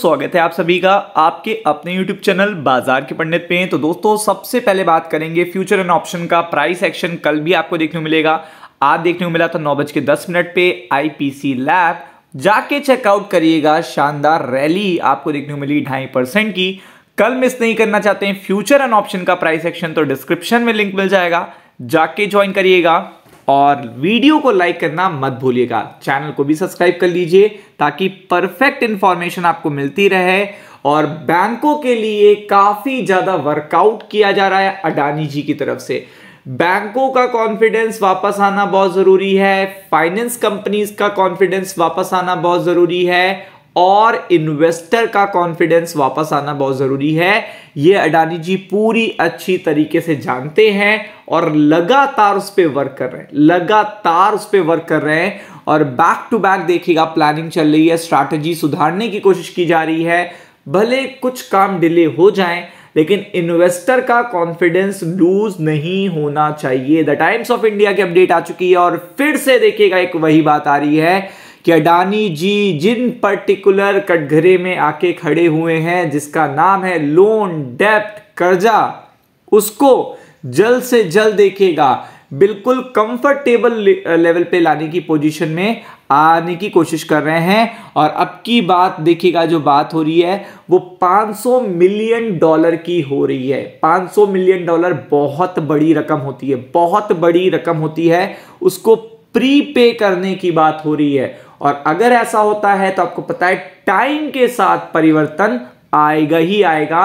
स्वागत है आप सभी का आपके अपने YouTube चैनल बाजार के पंडित पे तो दोस्तों सबसे पहले बात करेंगे फ्यूचर एंड ऑप्शन का प्राइस एक्शन कल भी आपको देखने को मिलेगा आज देखने को मिला था नौ बज के दस मिनट पे आईपीसी लैब जाके चेकआउट करिएगा शानदार रैली आपको देखने को मिली ढाई परसेंट की कल मिस नहीं करना चाहते हैं फ्यूचर एंड ऑप्शन का प्राइस एक्शन तो डिस्क्रिप्शन में लिंक मिल जाएगा जाके ज्वाइन करिएगा और वीडियो को लाइक करना मत भूलिएगा चैनल को भी सब्सक्राइब कर लीजिए ताकि परफेक्ट इंफॉर्मेशन आपको मिलती रहे और बैंकों के लिए काफ़ी ज़्यादा वर्कआउट किया जा रहा है अडानी जी की तरफ से बैंकों का कॉन्फिडेंस वापस आना बहुत ज़रूरी है फाइनेंस कंपनीज का कॉन्फिडेंस वापस आना बहुत ज़रूरी है और इन्वेस्टर का कॉन्फिडेंस वापस आना बहुत ज़रूरी है ये अडानी जी पूरी अच्छी तरीके से जानते हैं और लगातार उस पर वर्क कर रहे हैं लगातार उस पर वर्क कर रहे हैं और बैक टू बैक देखिएगा प्लानिंग चल रही है स्ट्रैटेजी सुधारने की कोशिश की जा रही है भले कुछ काम डिले हो जाए लेकिन इन्वेस्टर का कॉन्फिडेंस लूज नहीं होना चाहिए द टाइम्स ऑफ इंडिया की अपडेट आ चुकी है और फिर से देखिएगा एक वही बात आ रही है कि अडानी जी जिन पर्टिकुलर कटघरे में आके खड़े हुए हैं जिसका नाम है लोन डेप्ट कर्जा उसको जल्द से जल्द देखेगा बिल्कुल कंफर्टेबल लेवल पे लाने की पोजीशन में आने की कोशिश कर रहे हैं और अब की बात देखिएगा जो बात हो रही है वो 500 मिलियन डॉलर की हो रही है 500 मिलियन डॉलर बहुत बड़ी रकम होती है बहुत बड़ी रकम होती है उसको प्री पे करने की बात हो रही है और अगर ऐसा होता है तो आपको पता है टाइम के साथ परिवर्तन आएगा ही आएगा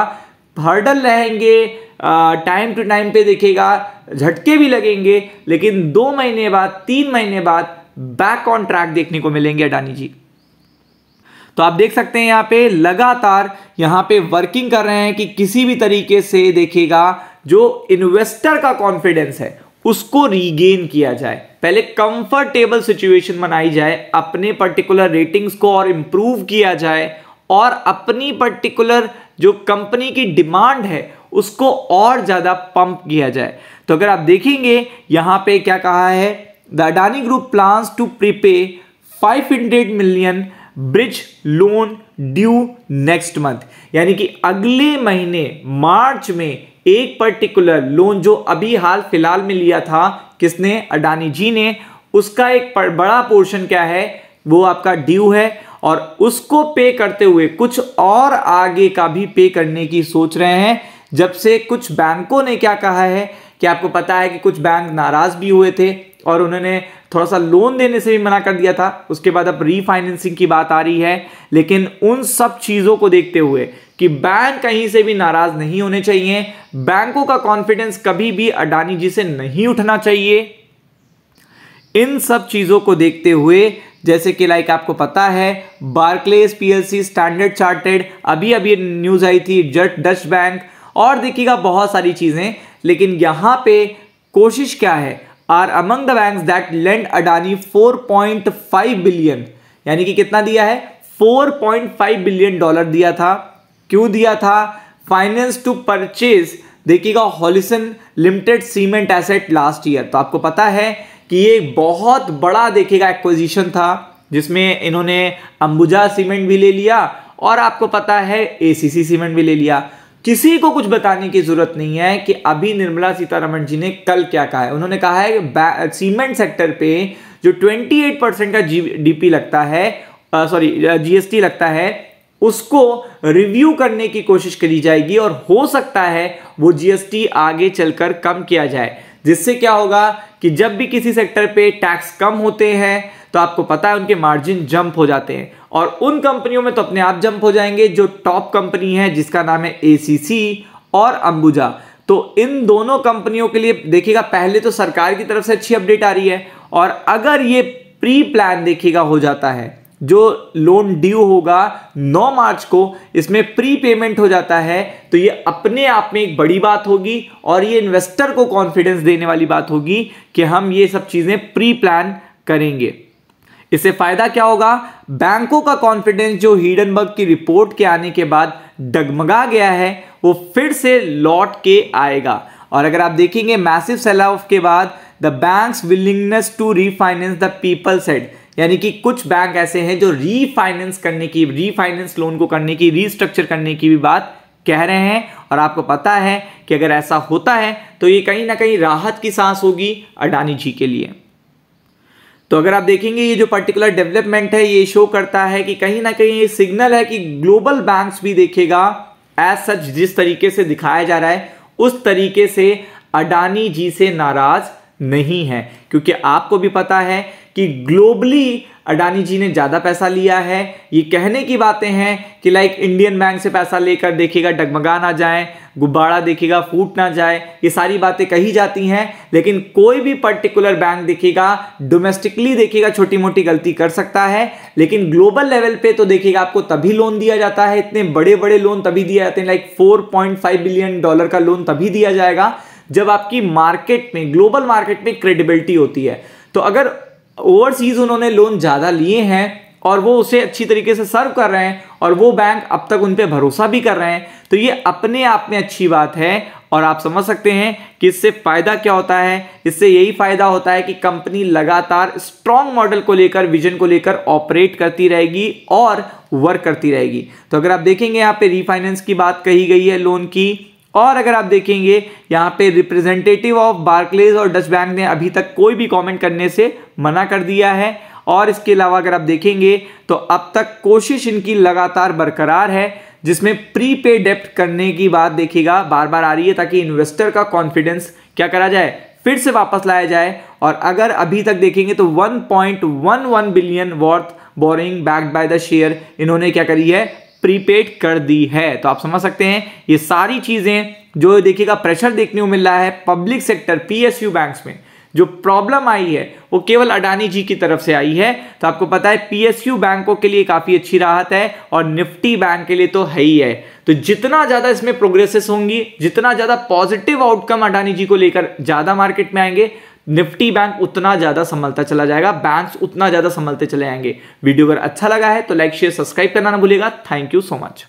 हर्डल रहेंगे टाइम टू टाइम पे देखेगा झटके भी लगेंगे लेकिन दो महीने बाद तीन महीने बाद बैक ऑन ट्रैक देखने को मिलेंगे अडानी जी तो आप देख सकते हैं यहाँ पे लगातार यहाँ पे वर्किंग कर रहे हैं कि किसी भी तरीके से देखेगा जो इन्वेस्टर का कॉन्फिडेंस है उसको रीगेन किया जाए पहले कंफर्टेबल सिचुएशन बनाई जाए अपने पर्टिकुलर रेटिंग्स को और इम्प्रूव किया जाए और अपनी पर्टिकुलर जो कंपनी की डिमांड है उसको और ज़्यादा पंप किया जाए तो अगर आप देखेंगे यहाँ पे क्या कहा है the Adani group plans to prepay 500 million bridge loan due next month यानी कि अगले महीने मार्च में एक पर्टिकुलर लोन जो अभी हाल फिलहाल में लिया था किसने अडानी जी ने उसका एक बड़ा पोर्शन क्या है वो आपका ड्यू है और उसको पे करते हुए कुछ और आगे का भी पे करने की सोच रहे हैं जब से कुछ बैंकों ने क्या कहा है कि आपको पता है कि कुछ बैंक नाराज भी हुए थे और उन्होंने थोड़ा सा लोन देने से भी मना कर दिया था उसके बाद अब रीफाइनेंसिंग की बात आ रही है लेकिन उन सब चीज़ों को देखते हुए कि बैंक कहीं से भी नाराज नहीं होने चाहिए बैंकों का कॉन्फिडेंस कभी भी अडानी जी से नहीं उठना चाहिए इन सब चीज़ों को देखते हुए जैसे कि लाइक आपको पता है बार्कलेस पीएलसी स्टैंडर्ड चार्टेड अभी अभी न्यूज़ आई थी जट डच बैंक और देखिएगा बहुत सारी चीज़ें लेकिन यहाँ पे कोशिश क्या है are among the bank that lend Adani 4.5 billion यानी कि कितना दिया है 4.5 बिलियन डॉलर दिया था क्यों दिया था फाइनेंस टू परचेज देखिएगा Holcim limited cement asset last year तो आपको पता है कि ये बहुत बड़ा देखेगा एक्विजिशन था जिसमें इन्होंने अंबुजा सीमेंट भी ले लिया और आपको पता है एसीसी सीमेंट भी ले लिया किसी को कुछ बताने की जरूरत नहीं है कि अभी निर्मला सीतारमण जी ने कल क्या कहा है उन्होंने कहा है कि सीमेंट सेक्टर पे जो 28 परसेंट का जी लगता है सॉरी जीएसटी लगता है उसको रिव्यू करने की कोशिश करी जाएगी और हो सकता है वो जीएसटी आगे चलकर कम किया जाए जिससे क्या होगा कि जब भी किसी सेक्टर पे टैक्स कम होते हैं तो आपको पता है उनके मार्जिन जंप हो जाते हैं और उन कंपनियों में तो अपने आप जंप हो जाएंगे जो टॉप कंपनी है जिसका नाम है ए और अंबुजा तो इन दोनों कंपनियों के लिए देखिएगा पहले तो सरकार की तरफ से अच्छी अपडेट आ रही है और अगर ये प्री प्लान देखिएगा हो जाता है जो लोन ड्यू होगा 9 मार्च को इसमें प्री पेमेंट हो जाता है तो ये अपने आप में एक बड़ी बात होगी और ये इन्वेस्टर को कॉन्फिडेंस देने वाली बात होगी कि हम ये सब चीज़ें प्री प्लान करेंगे इससे फायदा क्या होगा बैंकों का कॉन्फिडेंस जो हीडनबर्ग की रिपोर्ट के आने के बाद डगमगा गया है वो फिर से लौट के आएगा और अगर आप देखेंगे मैसिव सेल ऑफ के बाद the banks willingness to refinance the people set यानी कि कुछ बैंक ऐसे हैं जो रीफाइनेंस करने की रीफाइनेंस लोन को करने की रीस्ट्रक्चर करने की भी बात कह रहे हैं और आपको पता है कि अगर ऐसा होता है तो ये कहीं ना कहीं राहत की सांस होगी अडानी जी के लिए तो अगर आप देखेंगे ये जो पर्टिकुलर डेवलपमेंट है ये शो करता है कि कहीं ना कहीं ये सिग्नल है कि ग्लोबल बैंक्स भी देखेगा एज सच जिस तरीके से दिखाया जा रहा है उस तरीके से अडानी जी से नाराज नहीं है क्योंकि आपको भी पता है कि ग्लोबली अडानी जी ने ज़्यादा पैसा लिया है ये कहने की बातें हैं कि लाइक इंडियन बैंक से पैसा लेकर देखिएगा डगमगा ना जाए गुब्बारा देखिएगा फूट ना जाए ये सारी बातें कही जाती हैं लेकिन कोई भी पर्टिकुलर बैंक देखिएगा डोमेस्टिकली देखिएगा छोटी मोटी गलती कर सकता है लेकिन ग्लोबल लेवल पे तो देखिएगा आपको तभी लोन दिया जाता है इतने बड़े बड़े लोन तभी दिए जाते हैं लाइक फोर बिलियन डॉलर का लोन तभी दिया जाएगा जब आपकी मार्केट में ग्लोबल मार्केट में क्रेडिबिलिटी होती है तो अगर ओवरसीज़ उन्होंने लोन ज़्यादा लिए हैं और वो उसे अच्छी तरीके से सर्व कर रहे हैं और वो बैंक अब तक उन पर भरोसा भी कर रहे हैं तो ये अपने आप में अच्छी बात है और आप समझ सकते हैं कि इससे फ़ायदा क्या होता है इससे यही फ़ायदा होता है कि कंपनी लगातार स्ट्रॉन्ग मॉडल को लेकर विजन को लेकर ऑपरेट करती रहेगी और वर्क करती रहेगी तो अगर आप देखेंगे यहाँ पे रीफाइनेंस की बात कही गई है लोन की और अगर आप देखेंगे यहाँ पे रिप्रेजेंटेटिव ऑफ बार्कलेज और डच बैंक ने अभी तक कोई भी कमेंट करने से मना कर दिया है और इसके अलावा अगर आप देखेंगे तो अब तक कोशिश इनकी लगातार बरकरार है जिसमें प्री पे डेप्ट करने की बात देखिएगा बार बार आ रही है ताकि इन्वेस्टर का कॉन्फिडेंस क्या करा जाए फिर से वापस लाया जाए और अगर अभी तक देखेंगे तो 1.11 billion worth borrowing backed by the share इन्होंने क्या करी है प्रीपेड कर दी है तो आप समझ सकते हैं ये सारी चीज़ें जो देखिएगा प्रेशर देखने को मिल रहा है पब्लिक सेक्टर पीएसयू बैंक्स में जो प्रॉब्लम आई है वो केवल अडानी जी की तरफ से आई है तो आपको पता है पीएसयू बैंकों के लिए काफ़ी अच्छी राहत है और निफ्टी बैंक के लिए तो है ही है तो जितना ज़्यादा इसमें प्रोग्रेसेस होंगी जितना ज़्यादा पॉजिटिव आउटकम अडानी जी को लेकर ज़्यादा मार्केट में आएंगे निफ्टी बैंक उतना ज़्यादा संभलता चला जाएगा बैंक्स उतना ज़्यादा संभलते चले जाएंगे वीडियो अगर अच्छा लगा है तो लाइक शेयर सब्सक्राइब करना ना भूलेगा थैंक यू सो मच